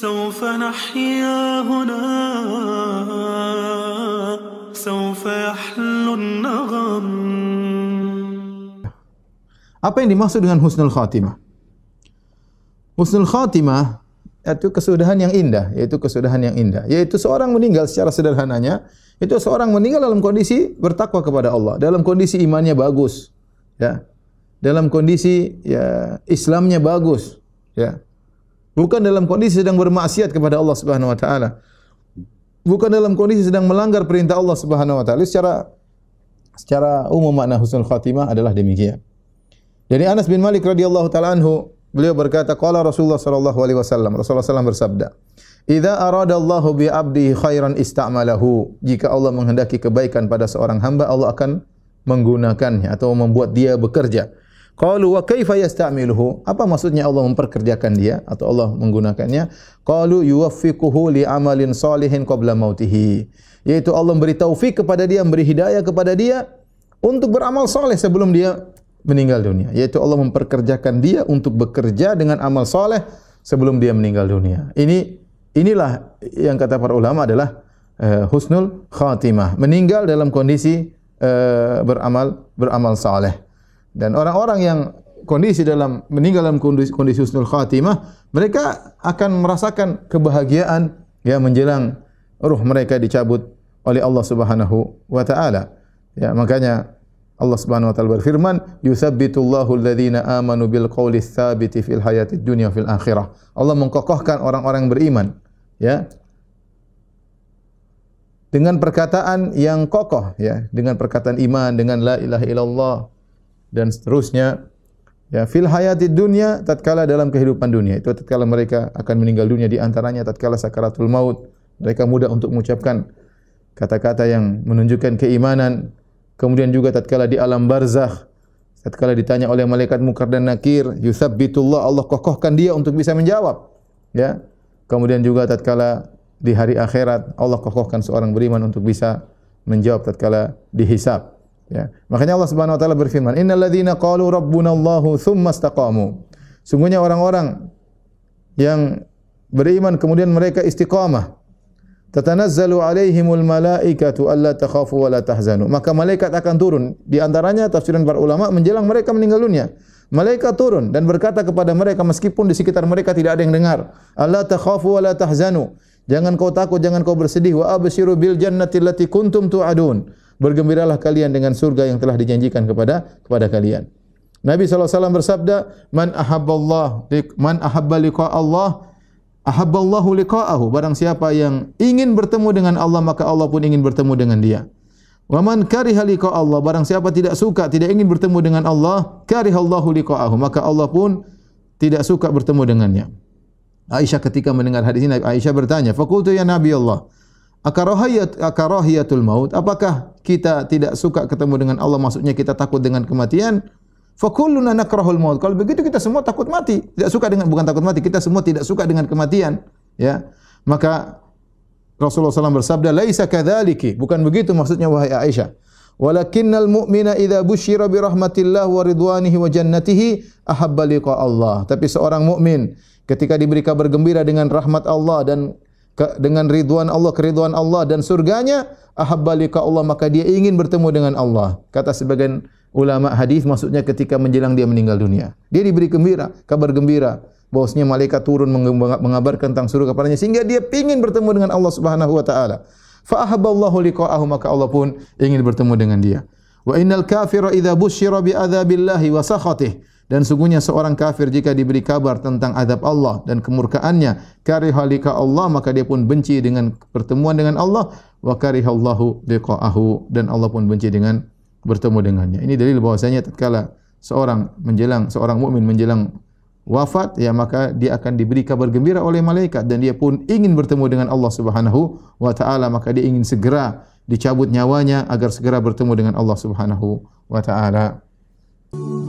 سوف نحيا هنا سوف يحل النغم Apa yang dimaksud dengan husnul khatimah? Husnul khatimah itu kesudahan yang indah, yaitu kesudahan yang indah, yaitu seorang meninggal secara sederhananya, itu seorang meninggal dalam kondisi bertakwa kepada Allah, dalam kondisi imannya bagus, ya. Dalam kondisi ya Islamnya bagus, ya. Bukan dalam kondisi sedang bermaksiat kepada Allah Subhanahu wa taala. Bukan dalam kondisi sedang melanggar perintah Allah Subhanahu wa taala. Secara secara umum makna husnul khatimah adalah demikian. Jadi Anas bin Malik radhiyallahu taala beliau berkata qala Rasulullah sallallahu alaihi wasallam Rasulullah Sallam bersabda 'Ida arada Allahu bi abdi khairan istamalahu jika Allah menghendaki kebaikan pada seorang hamba Allah akan menggunakannya atau membuat dia bekerja Qalu wa kaifa yastamiluhu? Apa maksudnya Allah memperkerjakan dia atau Allah menggunakannya? Qalu yuwaffiquhu li amalin salihin qabla mautihi. Yaitu Allah memberi taufik kepada dia, memberi hidayah kepada dia untuk beramal soleh sebelum dia meninggal dunia. Yaitu Allah memperkerjakan dia untuk bekerja dengan amal soleh sebelum dia meninggal dunia. Ini inilah yang kata para ulama adalah uh, husnul khatimah, meninggal dalam kondisi uh, beramal beramal soleh dan orang-orang yang kondisi dalam meninggal dalam kondisi, kondisi husnul khatimah mereka akan merasakan kebahagiaan ya menjelang ruh mereka dicabut oleh Allah Subhanahu wa taala ya makanya Allah Subhanahu wa taala berfirman yusabbitullahu alladhina amanu bil qawli tsabiti fil hayati dunya fil akhirah Allah mengkokohkan orang-orang beriman ya dengan perkataan yang kokoh ya dengan perkataan iman dengan la ilaha illallah dan seterusnya. Ya, fil hayati dunia tatkala dalam kehidupan dunia itu tatkala mereka akan meninggal dunia di antaranya tatkala sakaratul maut mereka mudah untuk mengucapkan kata-kata yang menunjukkan keimanan kemudian juga tatkala di alam barzakh tatkala ditanya oleh malaikat mukar dan nakir Yusuf yuthabbitullah Allah kokohkan dia untuk bisa menjawab ya kemudian juga tatkala di hari akhirat Allah kokohkan seorang beriman untuk bisa menjawab tatkala dihisab Ya. Makanya Allah Subhanahu wa taala berfirman, "Innal ladzina qalu rabbuna Allahu tsumma istaqamu." Sungguhnya orang-orang yang beriman kemudian mereka istiqamah. Tatanazzalu alaihimul malaikatu alla takhafu wa la tahzanu. Maka malaikat akan turun. Di antaranya tafsiran para ulama menjelang mereka meninggal dunia. Malaikat turun dan berkata kepada mereka meskipun di sekitar mereka tidak ada yang dengar. Alla takhafu wa la tahzanu. Jangan kau takut, jangan kau bersedih. Wa abshiru bil jannati allati kuntum tu'adun bergembiralah kalian dengan surga yang telah dijanjikan kepada kepada kalian. Nabi SAW bersabda, Man ahabballah, man ahabba liqa Allah, ahabballahu liqa'ahu. Barang siapa yang ingin bertemu dengan Allah, maka Allah pun ingin bertemu dengan dia. Wa man kariha Allah, barang siapa tidak suka, tidak ingin bertemu dengan Allah, kariha Allahu liqa'ahu. Maka Allah pun tidak suka bertemu dengannya. Aisyah ketika mendengar hadis ini, Aisyah bertanya, Fakultu ya Nabi Allah, akarahiyat akarahiyatul maut apakah kita tidak suka ketemu dengan Allah maksudnya kita takut dengan kematian Fakulun anak rohul maut kalau begitu kita semua takut mati tidak suka dengan bukan takut mati kita semua tidak suka dengan kematian ya maka Rasulullah SAW bersabda laisa kadzaliki bukan begitu maksudnya wahai Aisyah Walakinnal mu'mina idza bushira bi rahmatillah wa ridwanihi wa jannatihi ahabba Allah. Tapi seorang mu'min ketika diberi kabar gembira dengan rahmat Allah dan dengan ridwan Allah, keriduan Allah dan surganya, ahabbalika Allah, maka dia ingin bertemu dengan Allah. Kata sebagian ulama hadis maksudnya ketika menjelang dia meninggal dunia. Dia diberi gembira, kabar gembira. Bahwasanya malaikat turun mengabarkan tentang surga kepadanya. Sehingga dia ingin bertemu dengan Allah subhanahu wa ta'ala. Fa'ahabballahu liqa'ahu, maka Allah pun ingin bertemu dengan dia. Wa innal kafira idha adabillahi bi'adha dan sungguhnya seorang kafir jika diberi kabar tentang adab Allah dan kemurkaannya, karihalika Allah, maka dia pun benci dengan pertemuan dengan Allah, wa karihallahu liqa'ahu, dan Allah pun benci dengan bertemu dengannya. Ini dalil bahwasanya tatkala seorang menjelang seorang mukmin menjelang wafat ya maka dia akan diberi kabar gembira oleh malaikat dan dia pun ingin bertemu dengan Allah Subhanahu wa taala maka dia ingin segera dicabut nyawanya agar segera bertemu dengan Allah Subhanahu wa taala. Thank